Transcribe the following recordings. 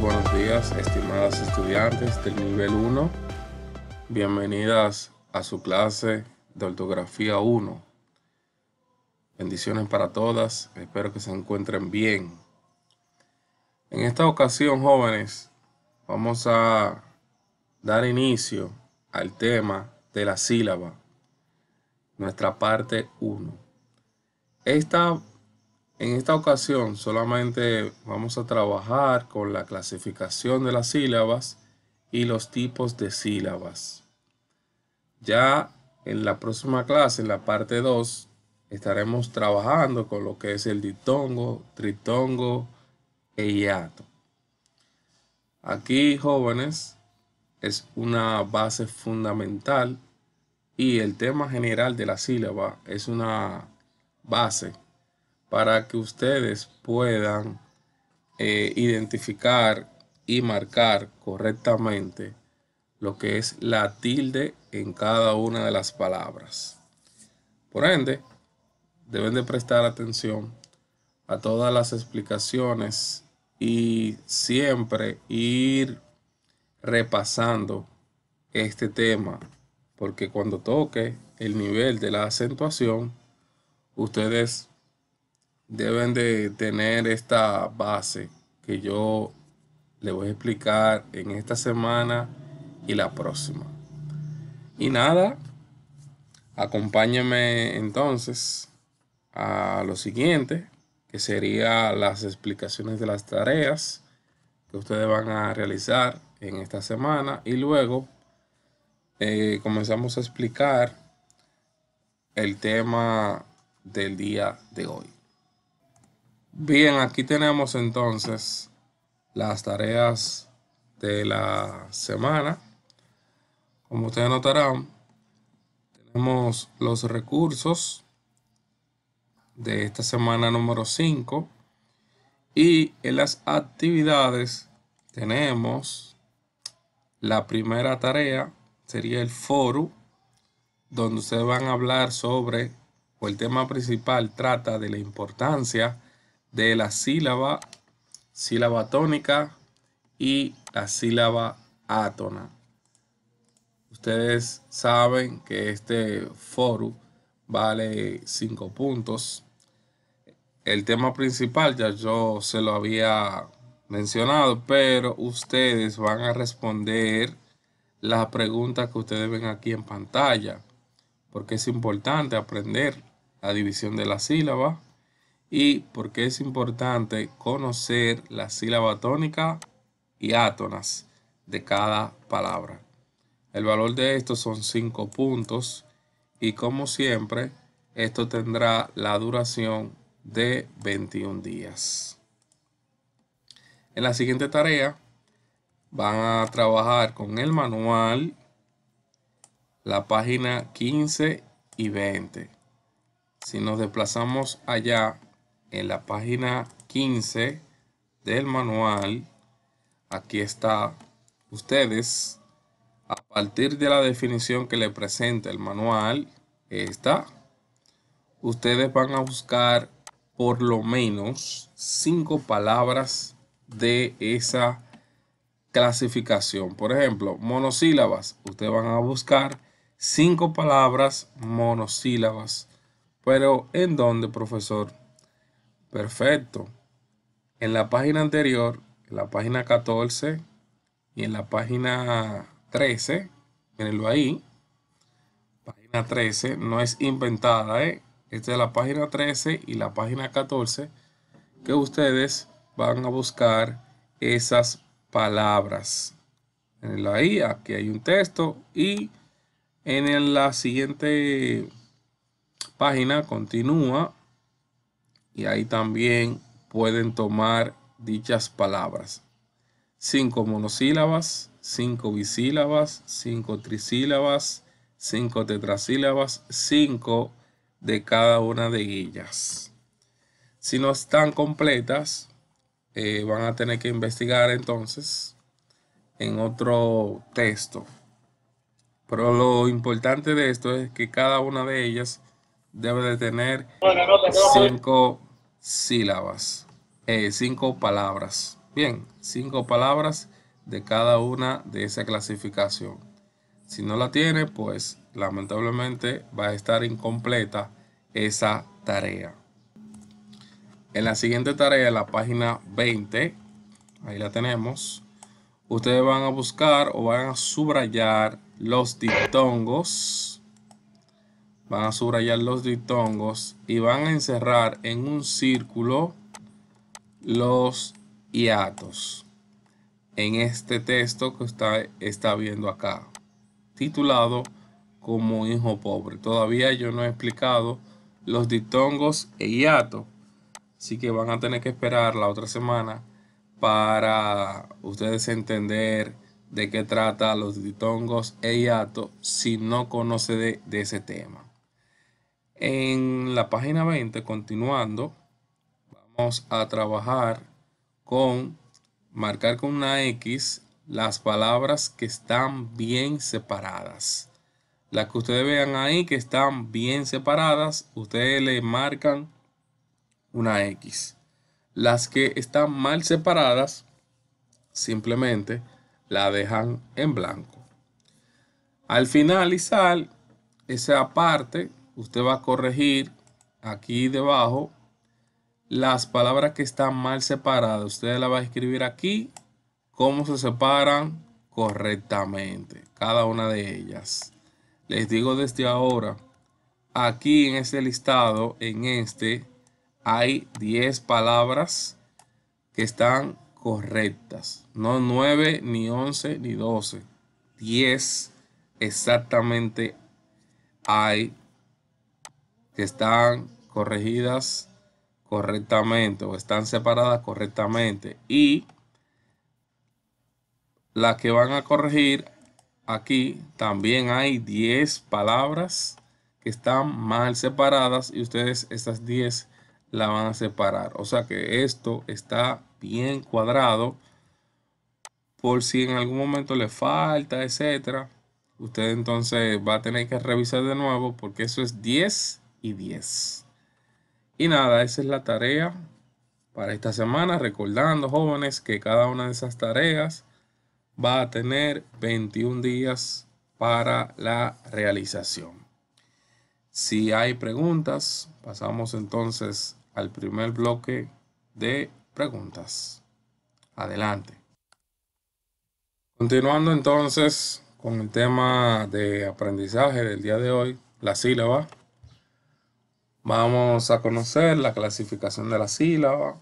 buenos días, estimadas estudiantes del nivel 1. Bienvenidas a su clase de ortografía 1. Bendiciones para todas, espero que se encuentren bien. En esta ocasión, jóvenes, vamos a dar inicio al tema de la sílaba, nuestra parte 1. Esta en esta ocasión solamente vamos a trabajar con la clasificación de las sílabas y los tipos de sílabas. Ya en la próxima clase, en la parte 2, estaremos trabajando con lo que es el ditongo, tritongo e hiato. Aquí, jóvenes, es una base fundamental y el tema general de la sílaba es una base para que ustedes puedan eh, identificar y marcar correctamente lo que es la tilde en cada una de las palabras. Por ende, deben de prestar atención a todas las explicaciones y siempre ir repasando este tema, porque cuando toque el nivel de la acentuación, ustedes deben de tener esta base que yo le voy a explicar en esta semana y la próxima. Y nada, acompáñenme entonces a lo siguiente, que sería las explicaciones de las tareas que ustedes van a realizar en esta semana y luego eh, comenzamos a explicar el tema del día de hoy. Bien, aquí tenemos entonces las tareas de la semana. Como ustedes notarán, tenemos los recursos de esta semana número 5 y en las actividades tenemos la primera tarea, sería el foro, donde ustedes van a hablar sobre, o el tema principal trata de la importancia de la sílaba, sílaba tónica y la sílaba átona. Ustedes saben que este foro vale 5 puntos. El tema principal ya yo se lo había mencionado, pero ustedes van a responder las preguntas que ustedes ven aquí en pantalla, porque es importante aprender la división de la sílaba, y porque es importante conocer la sílaba tónica y átonas de cada palabra. El valor de esto son 5 puntos y como siempre, esto tendrá la duración de 21 días. En la siguiente tarea van a trabajar con el manual, la página 15 y 20. Si nos desplazamos allá, en la página 15 del manual, aquí está, ustedes, a partir de la definición que le presenta el manual, está. ustedes van a buscar por lo menos cinco palabras de esa clasificación. Por ejemplo, monosílabas. Ustedes van a buscar cinco palabras monosílabas. Pero ¿en dónde, profesor? Perfecto. En la página anterior, en la página 14 y en la página 13, mírenlo ahí. Página 13, no es inventada, ¿eh? Esta es la página 13 y la página 14 que ustedes van a buscar esas palabras. Mírenlo ahí, aquí hay un texto y en la siguiente página continúa y ahí también pueden tomar dichas palabras. Cinco monosílabas, cinco bisílabas, cinco trisílabas, cinco tetrasílabas, cinco de cada una de ellas. Si no están completas, eh, van a tener que investigar entonces en otro texto. Pero lo importante de esto es que cada una de ellas debe de tener cinco sílabas, eh, cinco palabras. Bien, cinco palabras de cada una de esa clasificación. Si no la tiene, pues lamentablemente va a estar incompleta esa tarea. En la siguiente tarea, la página 20, ahí la tenemos, ustedes van a buscar o van a subrayar los diptongos van a subrayar los diptongos y van a encerrar en un círculo los hiatos en este texto que está, está viendo acá, titulado como hijo pobre. Todavía yo no he explicado los diptongos e hiato. así que van a tener que esperar la otra semana para ustedes entender de qué trata los diptongos e hiato si no conoce de ese tema. En la página 20, continuando, vamos a trabajar con marcar con una X las palabras que están bien separadas. Las que ustedes vean ahí que están bien separadas, ustedes le marcan una X. Las que están mal separadas, simplemente la dejan en blanco. Al finalizar esa parte, usted va a corregir aquí debajo las palabras que están mal separadas. Usted la va a escribir aquí, cómo se separan correctamente, cada una de ellas. Les digo desde ahora, aquí en este listado, en este, hay 10 palabras que están correctas. No 9, ni 11, ni 12. 10 exactamente hay que están corregidas correctamente o están separadas correctamente y la que van a corregir aquí también hay 10 palabras que están mal separadas y ustedes estas 10 la van a separar. O sea que esto está bien cuadrado por si en algún momento le falta, etcétera. Usted entonces va a tener que revisar de nuevo porque eso es 10 y 10. Y nada, esa es la tarea para esta semana. Recordando, jóvenes, que cada una de esas tareas va a tener 21 días para la realización. Si hay preguntas, pasamos entonces al primer bloque de preguntas. Adelante. Continuando entonces con el tema de aprendizaje del día de hoy, la sílaba Vamos a conocer la clasificación de la sílaba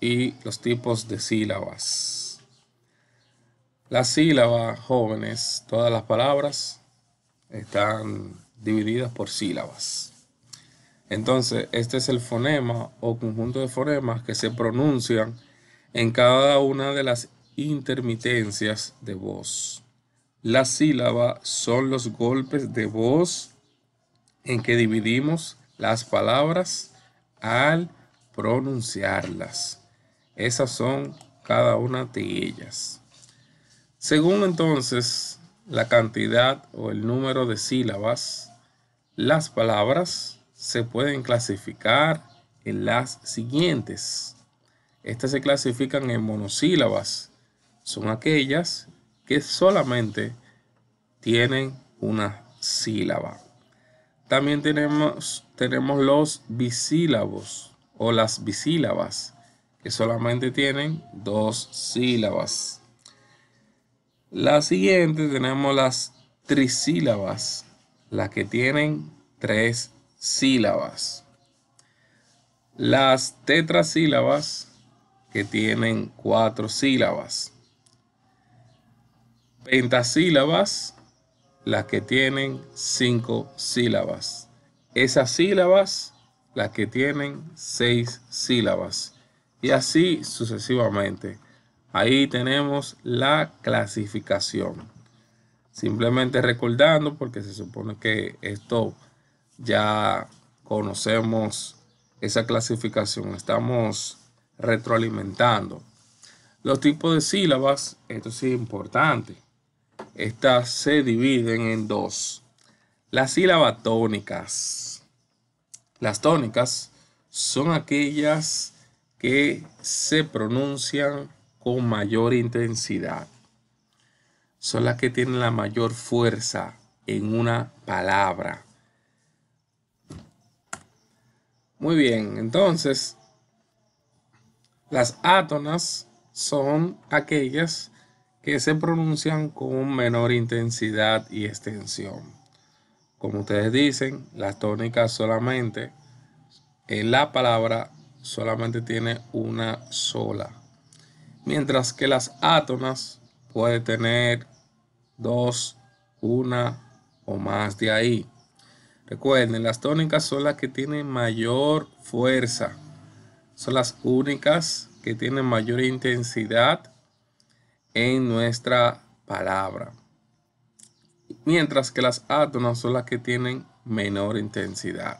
y los tipos de sílabas. La sílaba, jóvenes, todas las palabras están divididas por sílabas. Entonces, este es el fonema o conjunto de fonemas que se pronuncian en cada una de las intermitencias de voz. La sílaba son los golpes de voz en que dividimos las palabras al pronunciarlas. Esas son cada una de ellas. Según entonces la cantidad o el número de sílabas, las palabras se pueden clasificar en las siguientes. Estas se clasifican en monosílabas. Son aquellas que solamente tienen una sílaba. También tenemos tenemos los bisílabos o las bisílabas, que solamente tienen dos sílabas. La siguiente tenemos las trisílabas, las que tienen tres sílabas. Las tetrasílabas, que tienen cuatro sílabas. Pentasílabas, las que tienen cinco sílabas esas sílabas las que tienen seis sílabas y así sucesivamente. Ahí tenemos la clasificación. Simplemente recordando, porque se supone que esto ya conocemos esa clasificación, estamos retroalimentando. Los tipos de sílabas, esto sí es importante, estas se dividen en dos las sílabas tónicas. Las tónicas son aquellas que se pronuncian con mayor intensidad. Son las que tienen la mayor fuerza en una palabra. Muy bien, entonces, las átonas son aquellas que se pronuncian con menor intensidad y extensión como ustedes dicen, las tónicas solamente, en la palabra solamente tiene una sola. Mientras que las átonas puede tener dos, una o más de ahí. Recuerden, las tónicas son las que tienen mayor fuerza. Son las únicas que tienen mayor intensidad en nuestra palabra mientras que las átonas son las que tienen menor intensidad.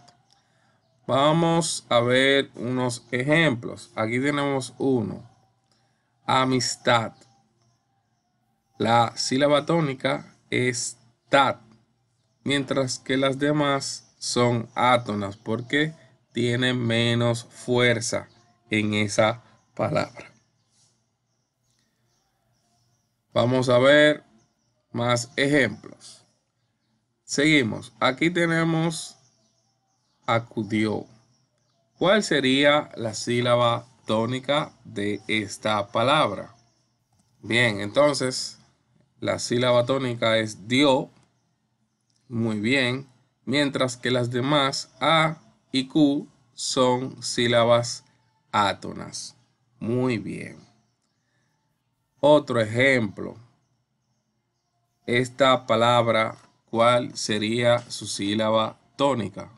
Vamos a ver unos ejemplos. Aquí tenemos uno. Amistad. La sílaba tónica es tat, mientras que las demás son átonas porque tienen menos fuerza en esa palabra. Vamos a ver más ejemplos. Seguimos. Aquí tenemos acudió. ¿Cuál sería la sílaba tónica de esta palabra? Bien, entonces la sílaba tónica es dio. Muy bien. Mientras que las demás A y Q son sílabas átonas. Muy bien. Otro ejemplo esta palabra, ¿cuál sería su sílaba tónica?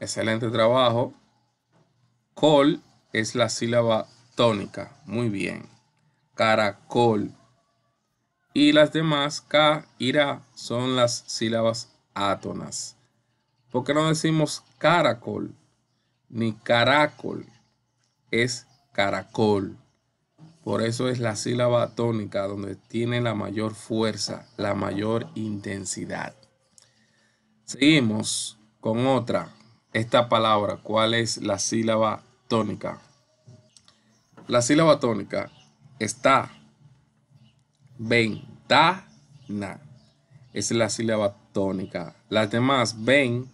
Excelente trabajo. Col es la sílaba tónica. Muy bien. Caracol. Y las demás, K, Ira, son las sílabas átonas. ¿Por qué no decimos caracol? Ni caracol. Es caracol. Por eso es la sílaba tónica donde tiene la mayor fuerza, la mayor intensidad. Seguimos con otra, esta palabra, ¿cuál es la sílaba tónica? La sílaba tónica está Esa Es la sílaba tónica. Las demás ven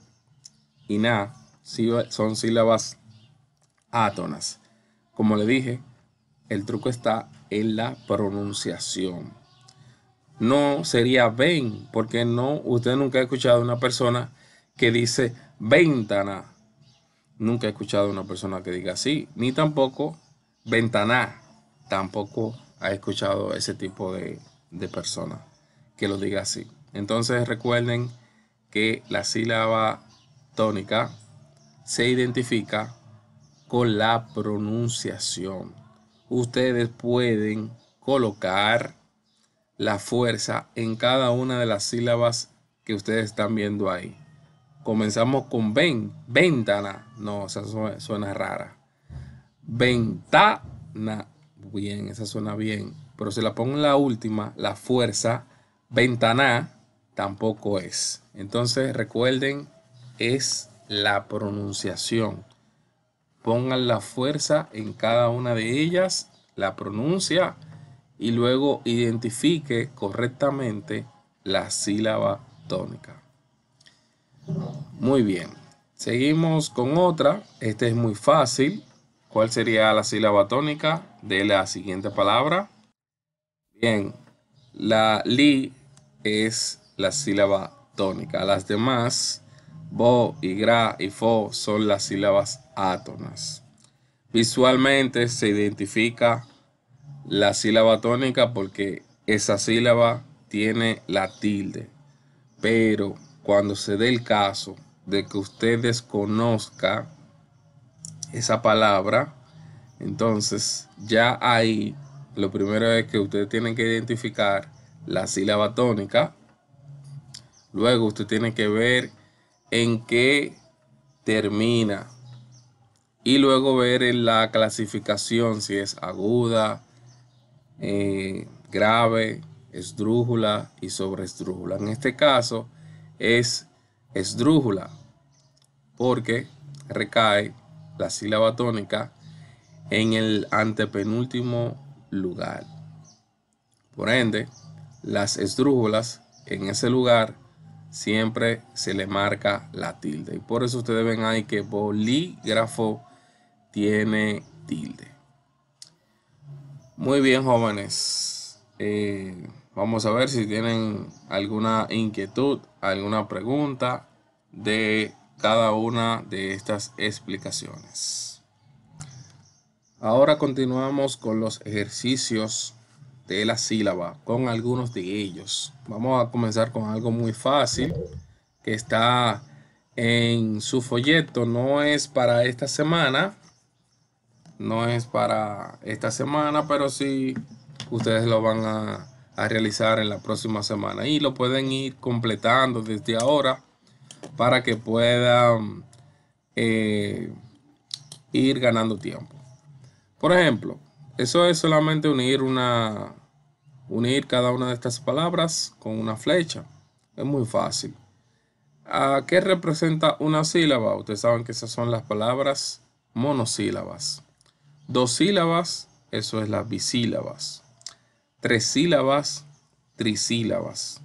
y na son sílabas átonas. Como le dije, el truco está en la pronunciación. No sería ven, porque no, usted nunca ha escuchado a una persona que dice ventana. Nunca ha escuchado a una persona que diga así, ni tampoco ventana. Tampoco ha escuchado ese tipo de, de persona que lo diga así. Entonces recuerden que la sílaba tónica se identifica con la pronunciación ustedes pueden colocar la fuerza en cada una de las sílabas que ustedes están viendo ahí. Comenzamos con ven, ventana. No, esa suena, suena rara. Ventana. Bien, esa suena bien. Pero si la pongo en la última, la fuerza, ventana, tampoco es. Entonces recuerden, es la pronunciación pongan la fuerza en cada una de ellas, la pronuncia y luego identifique correctamente la sílaba tónica. Muy bien, seguimos con otra. Esta es muy fácil. ¿Cuál sería la sílaba tónica de la siguiente palabra? Bien, la li es la sílaba tónica. Las demás Bo y gra y fo son las sílabas átonas. Visualmente se identifica la sílaba tónica porque esa sílaba tiene la tilde. Pero cuando se dé el caso de que usted desconozca esa palabra, entonces ya ahí lo primero es que usted tiene que identificar la sílaba tónica. Luego usted tiene que ver en qué termina y luego ver en la clasificación si es aguda, eh, grave, esdrújula y sobre esdrújula. En este caso es esdrújula porque recae la sílaba tónica en el antepenúltimo lugar. Por ende, las esdrújulas en ese lugar siempre se le marca la tilde. Y por eso ustedes ven ahí que bolígrafo tiene tilde. Muy bien, jóvenes. Eh, vamos a ver si tienen alguna inquietud, alguna pregunta de cada una de estas explicaciones. Ahora continuamos con los ejercicios de la sílaba con algunos de ellos. Vamos a comenzar con algo muy fácil que está en su folleto. No es para esta semana. No es para esta semana, pero si ustedes lo van a, realizar en la próxima semana. Y lo pueden ir completando desde ahora para que puedan eh, ir ganando tiempo. Por ejemplo, eso es solamente unir una, unir cada una de estas palabras con una flecha. Es muy fácil. ¿A ¿Qué representa una sílaba? Ustedes saben que esas son las palabras monosílabas. Dos sílabas, eso es las bisílabas. Tres sílabas, trisílabas.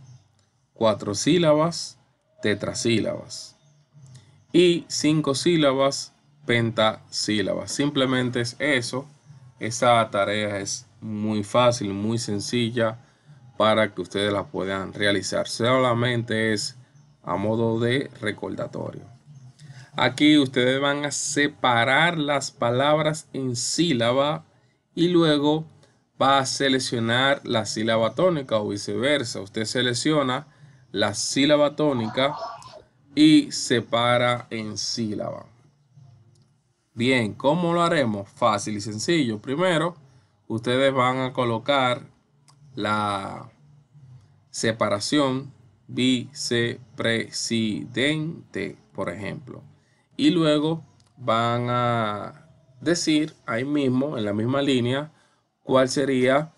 Cuatro sílabas, tetrasílabas. Y cinco sílabas, pentasílabas. Simplemente es eso. Esa tarea es muy fácil, muy sencilla para que ustedes la puedan realizar. Solamente es a modo de recordatorio. Aquí ustedes van a separar las palabras en sílaba y luego va a seleccionar la sílaba tónica o viceversa. Usted selecciona la sílaba tónica y separa en sílaba. Bien, ¿cómo lo haremos? Fácil y sencillo. Primero, ustedes van a colocar la separación vicepresidente, por ejemplo. Y luego van a decir ahí mismo, en la misma línea, cuál sería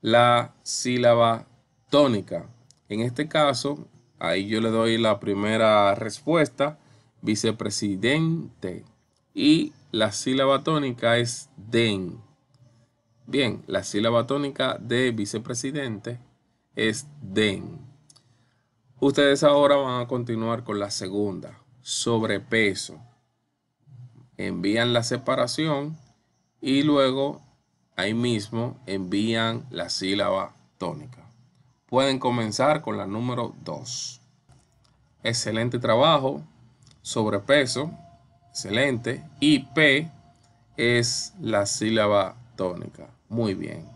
la sílaba tónica. En este caso, ahí yo le doy la primera respuesta, vicepresidente. Y la sílaba tónica es den. Bien, la sílaba tónica de vicepresidente es den. Ustedes ahora van a continuar con la segunda, sobrepeso. Envían la separación y luego ahí mismo envían la sílaba tónica. Pueden comenzar con la número 2. Excelente trabajo, sobrepeso, excelente. Y P es la sílaba muy bien.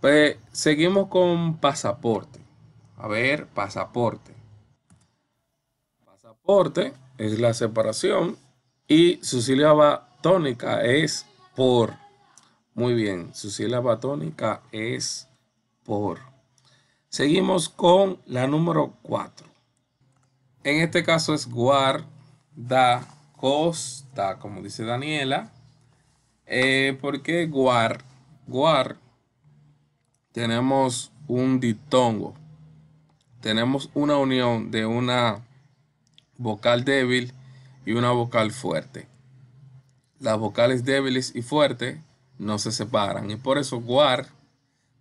Pues, seguimos con pasaporte. A ver, pasaporte. Pasaporte es la separación y su sílaba tónica es por. Muy bien, su sílaba tónica es por. Seguimos con la número 4. En este caso es guarda costa, como dice Daniela. Eh, ¿Por qué guar, guar, tenemos un ditongo, Tenemos una unión de una vocal débil y una vocal fuerte. Las vocales débiles y fuertes no se separan. Y por eso guar,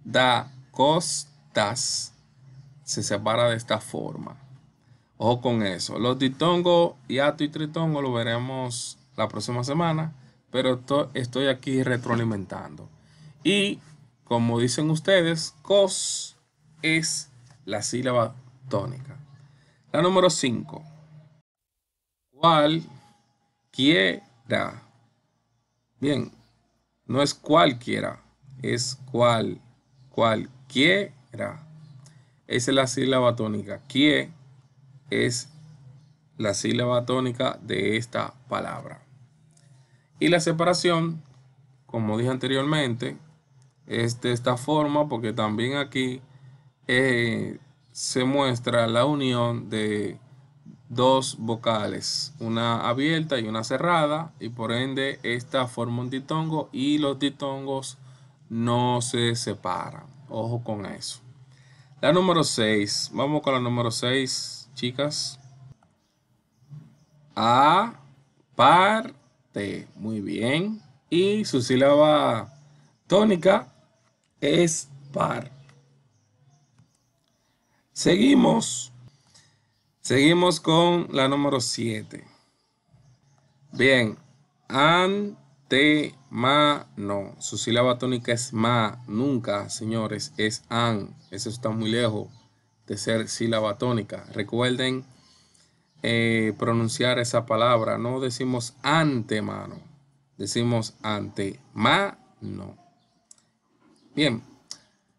da, costas, se separa de esta forma. Ojo con eso. Los y hiato y tritongo lo veremos la próxima semana pero estoy aquí retroalimentando. Y como dicen ustedes, cos es la sílaba tónica. La número 5. quiera. Bien, no es cualquiera, es cual, cualquiera. Esa es la sílaba tónica. Que es la sílaba tónica de esta palabra. Y la separación, como dije anteriormente, es de esta forma porque también aquí eh, se muestra la unión de dos vocales, una abierta y una cerrada, y por ende esta forma un ditongo y los ditongos no se separan. Ojo con eso. La número 6. Vamos con la número 6, chicas. A, par, este, muy bien. Y su sílaba tónica es par. Seguimos. Seguimos con la número 7. Bien. AN. MA. No. Su sílaba tónica es ma. Nunca, señores, es an. Eso está muy lejos de ser sílaba tónica. Recuerden eh, pronunciar esa palabra. No decimos antemano, decimos antemano. Bien,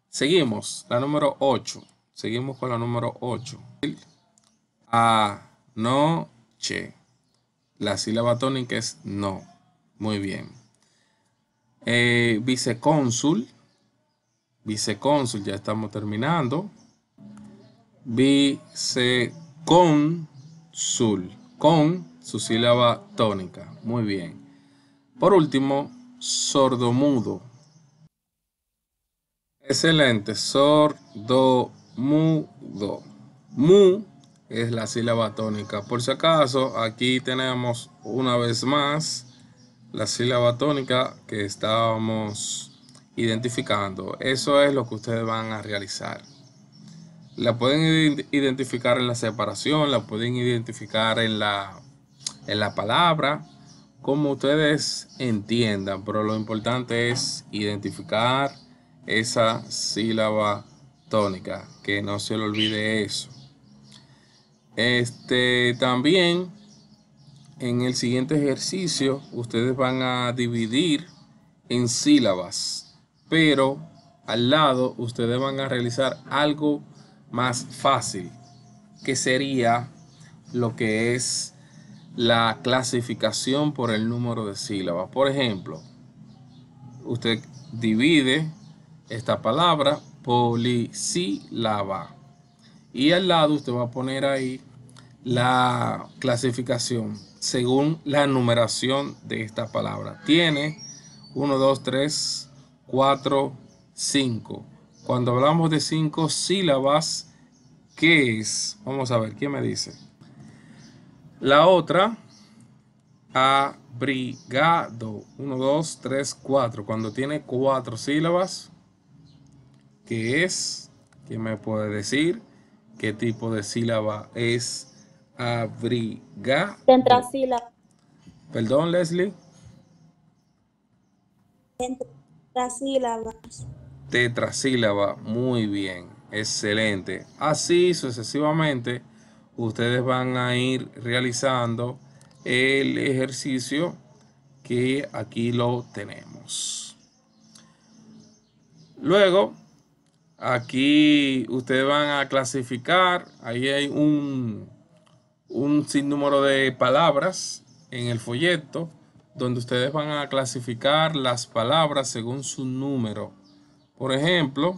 seguimos. La número 8. Seguimos con la número 8. noche La sílaba tónica es no. Muy bien. Eh, vicecónsul. Vicecónsul, ya estamos terminando. Vicecónsul sul, con su sílaba tónica. Muy bien. Por último, sordomudo. Excelente, sordomudo. Mu es la sílaba tónica. Por si acaso, aquí tenemos una vez más la sílaba tónica que estábamos identificando. Eso es lo que ustedes van a realizar. La pueden identificar en la separación, la pueden identificar en la, en la palabra, como ustedes entiendan, pero lo importante es identificar esa sílaba tónica, que no se le olvide eso. Este también en el siguiente ejercicio ustedes van a dividir en sílabas, pero al lado ustedes van a realizar algo más fácil, que sería lo que es la clasificación por el número de sílabas. Por ejemplo, usted divide esta palabra polisílaba y al lado usted va a poner ahí la clasificación según la numeración de esta palabra. Tiene 1, 2, 3, 4, 5 cuando hablamos de cinco sílabas, ¿qué es? Vamos a ver, ¿quién me dice? La otra, abrigado. Uno, dos, tres, cuatro. Cuando tiene cuatro sílabas, ¿qué es? ¿Quién me puede decir? ¿Qué tipo de sílaba es abrigado? sílaba. Perdón, Leslie. sílabas tetrasílaba. Muy bien, excelente. Así sucesivamente, ustedes van a ir realizando el ejercicio que aquí lo tenemos. Luego, aquí ustedes van a clasificar. Ahí hay un, un sinnúmero de palabras en el folleto donde ustedes van a clasificar las palabras según su número. Por ejemplo,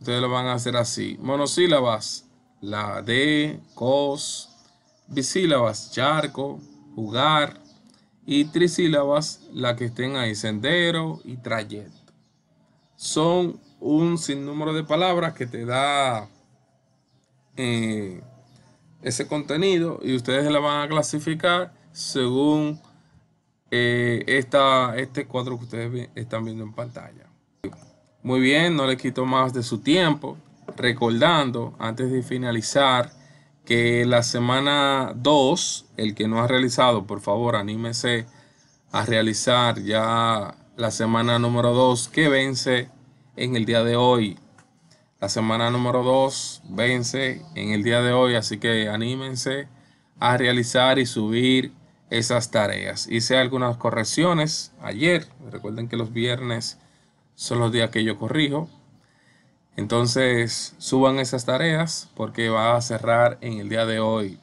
ustedes lo van a hacer así. Monosílabas, la de, cos. Bisílabas, charco, jugar. Y trisílabas, la que estén ahí, sendero y trayecto. Son un sinnúmero de palabras que te da eh, ese contenido y ustedes la van a clasificar según eh, este cuadro que ustedes están viendo en pantalla. Muy bien, no le quito más de su tiempo. Recordando, antes de finalizar, que la semana 2, el que no ha realizado, por favor, anímese a realizar ya la semana número 2 que vence en el día de hoy. La semana número 2 vence en el día de hoy, así que anímense a realizar y subir esas tareas. Hice algunas correcciones ayer. Recuerden que los viernes son los días que yo corrijo. Entonces suban esas tareas porque va a cerrar en el día de hoy.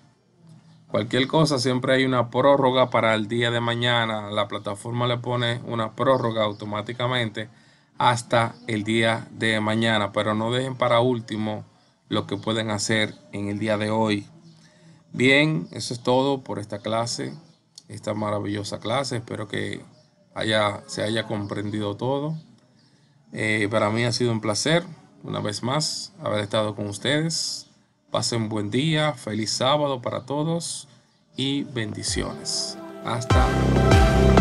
Cualquier cosa, siempre hay una prórroga para el día de mañana. La plataforma le pone una prórroga automáticamente hasta el día de mañana. Pero no dejen para último lo que pueden hacer en el día de hoy. Bien, eso es todo por esta clase, esta maravillosa clase. Espero que haya, se haya comprendido todo. Eh, para mí ha sido un placer, una vez más, haber estado con ustedes. Pasen buen día, feliz sábado para todos y bendiciones. Hasta